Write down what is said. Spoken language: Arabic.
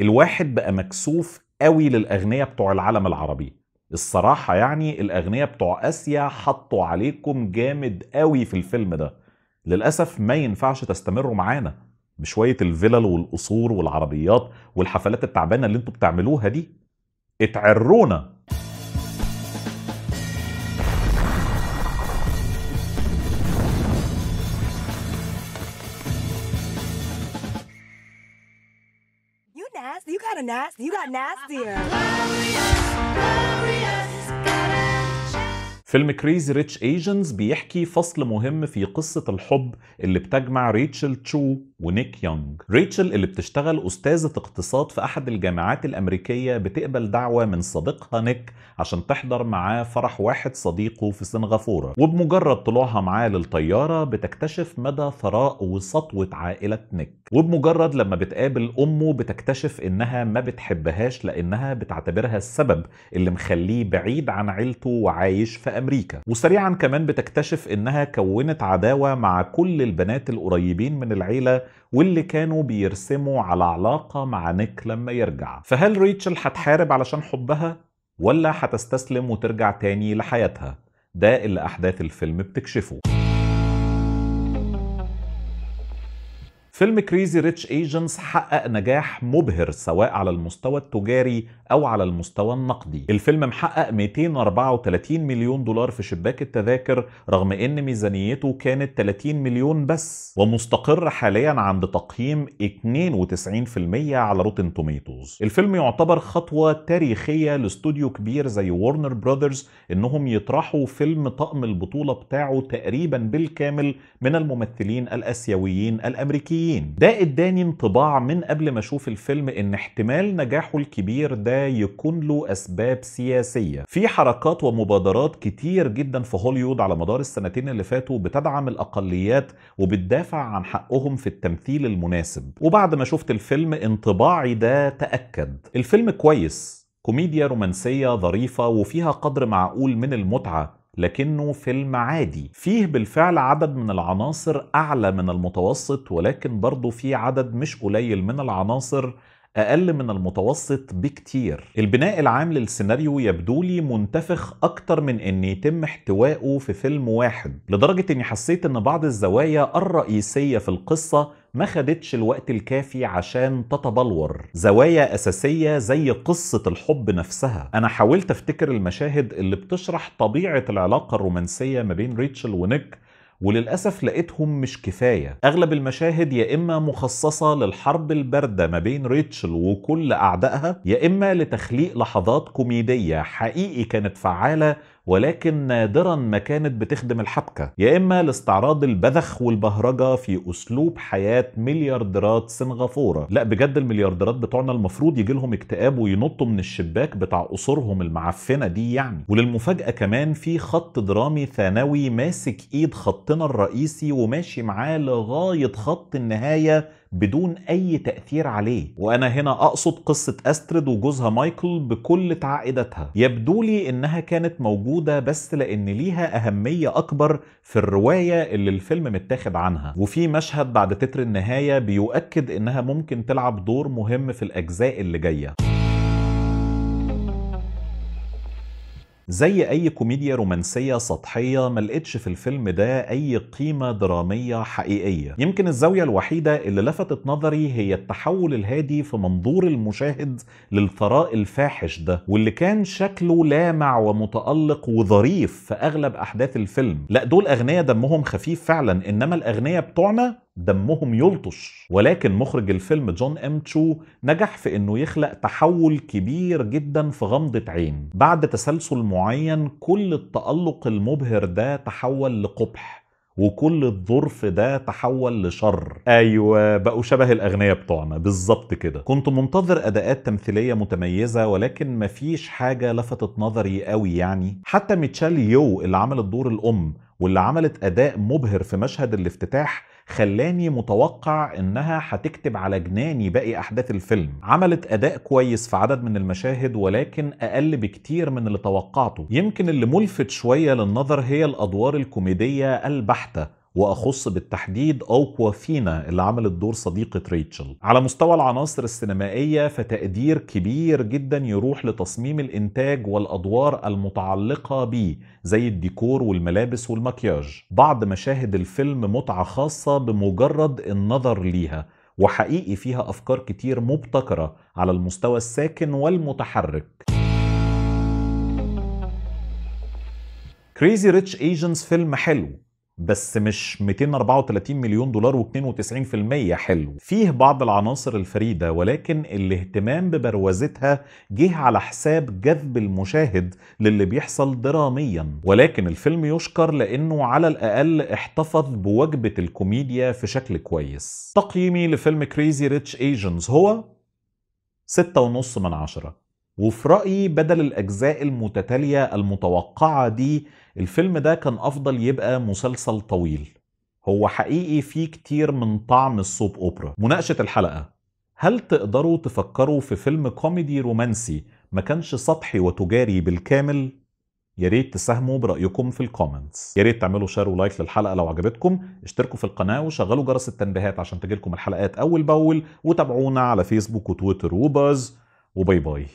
الواحد بقى مكسوف قوي للاغنياء بتوع العالم العربي الصراحة يعني الأغنية بتوع آسيا حطوا عليكم جامد قوي في الفيلم ده للأسف ما ينفعش تستمروا معانا بشوية الفلل والقصور والعربيات والحفلات التعبانة اللي انتوا بتعملوها دي اتعرونا you got a nasty. You got nastier. فيلم كريزي ريتش ايجنز بيحكي فصل مهم في قصة الحب اللي بتجمع ريتشل تشو ونيك يونغ ريتشل اللي بتشتغل أستاذة اقتصاد في أحد الجامعات الأمريكية بتقبل دعوة من صديقها نيك عشان تحضر معاه فرح واحد صديقه في سنغافورة وبمجرد طلوعها معاه للطيارة بتكتشف مدى ثراء وسطوة عائلة نيك وبمجرد لما بتقابل أمه بتكتشف إنها ما بتحبهاش لأنها بتعتبرها السبب اللي مخليه بعيد عن عيلته وعايش في أمريكا وسريعا كمان بتكتشف إنها كونت عداوة مع كل البنات القريبين من العيلة واللي كانوا بيرسموا على علاقة مع نيك لما يرجع فهل ريتشل هتحارب علشان حبها ولا هتستسلم وترجع تاني لحياتها ده اللي أحداث الفيلم بتكشفه فيلم كريزي ريتش ايجنتس حقق نجاح مبهر سواء على المستوى التجاري او على المستوى النقدي الفيلم محقق 234 مليون دولار في شباك التذاكر رغم ان ميزانيته كانت 30 مليون بس ومستقر حاليا عند تقييم 92% على روتن توميتوز الفيلم يعتبر خطوة تاريخية لاستوديو كبير زي وورنر براذرز انهم يطرحوا فيلم طقم البطولة بتاعه تقريبا بالكامل من الممثلين الاسيويين الامريكيين الاساسيين ده اداني انطباع من قبل ما اشوف الفيلم ان احتمال نجاحه الكبير ده يكون له اسباب سياسيه في حركات ومبادرات كتير جدا في هوليوود على مدار السنتين اللي فاتوا بتدعم الاقليات وبتدافع عن حقهم في التمثيل المناسب وبعد ما شفت الفيلم انطباعي ده تاكد الفيلم كويس كوميديا رومانسيه ظريفه وفيها قدر معقول من المتعه لكنه فيلم عادي فيه بالفعل عدد من العناصر أعلى من المتوسط ولكن برضه فيه عدد مش قليل من العناصر أقل من المتوسط بكتير البناء العام للسيناريو يبدو لي منتفخ أكتر من أن يتم احتوائه في فيلم واحد لدرجة أني حسيت أن بعض الزوايا الرئيسية في القصة ما خدتش الوقت الكافي عشان تتبلور زوايا أساسية زي قصة الحب نفسها أنا حاولت أفتكر المشاهد اللي بتشرح طبيعة العلاقة الرومانسية ما بين ريتشل ونيك وللأسف لقيتهم مش كفاية أغلب المشاهد يا إما مخصصة للحرب الباردة ما بين ريتشل وكل أعدائها يا إما لتخليق لحظات كوميدية حقيقي كانت فعالة ولكن نادرا ما كانت بتخدم الحبكة يا إما لاستعراض البذخ والبهرجة في أسلوب حياة مليارديرات سنغافورة لا بجد المليارديرات بتوعنا المفروض يجي لهم اكتئاب وينطوا من الشباك بتاع قصورهم المعفنة دي يعني وللمفاجأة كمان في خط درامي ثانوي ماسك إيد خطنا الرئيسي وماشي معاه لغاية خط النهاية بدون أي تأثير عليه وأنا هنا أقصد قصة أسترد وجوزها مايكل بكل تعقيداتها يبدو لي إنها كانت موجودة بس لأن ليها أهمية أكبر في الرواية اللي الفيلم متاخد عنها وفي مشهد بعد تتر النهاية بيؤكد إنها ممكن تلعب دور مهم في الأجزاء اللي جايه زي أي كوميديا رومانسية سطحية ما في الفيلم ده أي قيمة درامية حقيقية يمكن الزاوية الوحيدة اللي لفتت نظري هي التحول الهادي في منظور المشاهد للثراء الفاحش ده واللي كان شكله لامع ومتألق وظريف في أغلب أحداث الفيلم لا دول أغنياء دمهم خفيف فعلا إنما الأغنياء بتوعنا دمهم يلطش ولكن مخرج الفيلم جون ام تشو نجح في انه يخلق تحول كبير جدا في غمضة عين بعد تسلسل معين كل التألق المبهر ده تحول لقبح وكل الظرف ده تحول لشر ايوه بقوا شبه الأغنية بتوعنا بالظبط كده كنت منتظر اداءات تمثيليه متميزه ولكن مفيش حاجه لفتت نظري قوي يعني حتى ميتشال يو اللي عملت دور الام واللي عملت اداء مبهر في مشهد الافتتاح خلاني متوقع انها هتكتب على جناني باقي احداث الفيلم عملت اداء كويس في عدد من المشاهد ولكن اقل بكتير من اللي توقعته يمكن اللي ملفت شويه للنظر هي الادوار الكوميديه البحته واخص بالتحديد اوكوا فينا اللي عملت دور صديقه ريتشل على مستوى العناصر السينمائيه فتقدير كبير جدا يروح لتصميم الانتاج والادوار المتعلقه به زي الديكور والملابس والمكياج بعض مشاهد الفيلم متعه خاصه بمجرد النظر ليها وحقيقي فيها افكار كتير مبتكره على المستوى الساكن والمتحرك كريزي ريتش ايجنز فيلم حلو بس مش 234 مليون دولار و92% حلو فيه بعض العناصر الفريدة ولكن الاهتمام ببروزتها جه على حساب جذب المشاهد للي بيحصل دراميا ولكن الفيلم يشكر لأنه على الأقل احتفظ بوجبة الكوميديا في شكل كويس تقييمي لفيلم كريزي ريتش ايجنز هو 6.5 من عشرة وفي رأيي بدل الأجزاء المتتالية المتوقعة دي الفيلم ده كان أفضل يبقى مسلسل طويل هو حقيقي فيه كتير من طعم الصوب أوبرا مناقشة الحلقة هل تقدروا تفكروا في فيلم كوميدي رومانسي ما كانش سطحي وتجاري بالكامل؟ يا ريت تساهموا برأيكم في الكومنتس يا ريت تعملوا شير ولايك للحلقة لو عجبتكم اشتركوا في القناة وشغلوا جرس التنبيهات عشان تجيلكم الحلقات أول بأول وتابعونا على فيسبوك وتويتر وباز وباي باي